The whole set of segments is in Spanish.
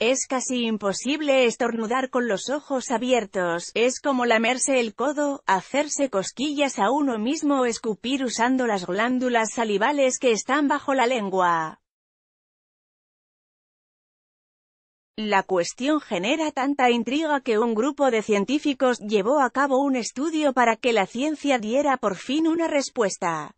Es casi imposible estornudar con los ojos abiertos, es como lamerse el codo, hacerse cosquillas a uno mismo o escupir usando las glándulas salivales que están bajo la lengua. La cuestión genera tanta intriga que un grupo de científicos llevó a cabo un estudio para que la ciencia diera por fin una respuesta.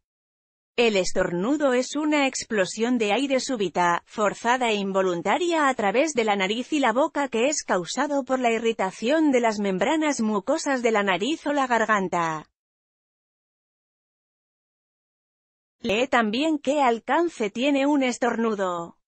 El estornudo es una explosión de aire súbita, forzada e involuntaria a través de la nariz y la boca que es causado por la irritación de las membranas mucosas de la nariz o la garganta. Lee también qué alcance tiene un estornudo.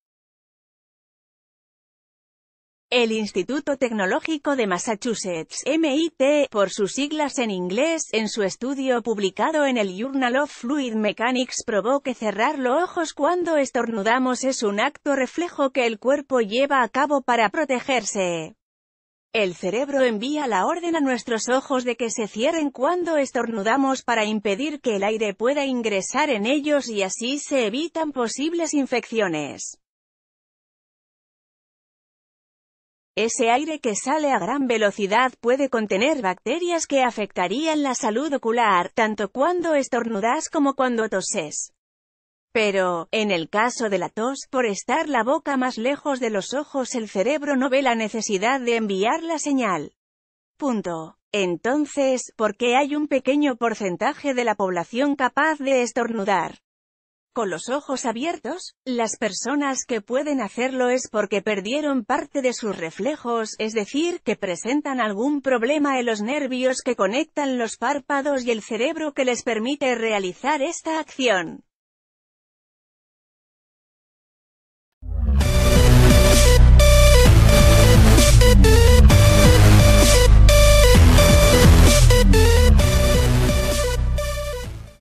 El Instituto Tecnológico de Massachusetts, MIT, por sus siglas en inglés, en su estudio publicado en el Journal of Fluid Mechanics probó que cerrar los ojos cuando estornudamos es un acto reflejo que el cuerpo lleva a cabo para protegerse. El cerebro envía la orden a nuestros ojos de que se cierren cuando estornudamos para impedir que el aire pueda ingresar en ellos y así se evitan posibles infecciones. Ese aire que sale a gran velocidad puede contener bacterias que afectarían la salud ocular, tanto cuando estornudas como cuando toses. Pero, en el caso de la tos, por estar la boca más lejos de los ojos el cerebro no ve la necesidad de enviar la señal. Punto. Entonces, ¿por qué hay un pequeño porcentaje de la población capaz de estornudar? Con los ojos abiertos, las personas que pueden hacerlo es porque perdieron parte de sus reflejos, es decir, que presentan algún problema en los nervios que conectan los párpados y el cerebro que les permite realizar esta acción.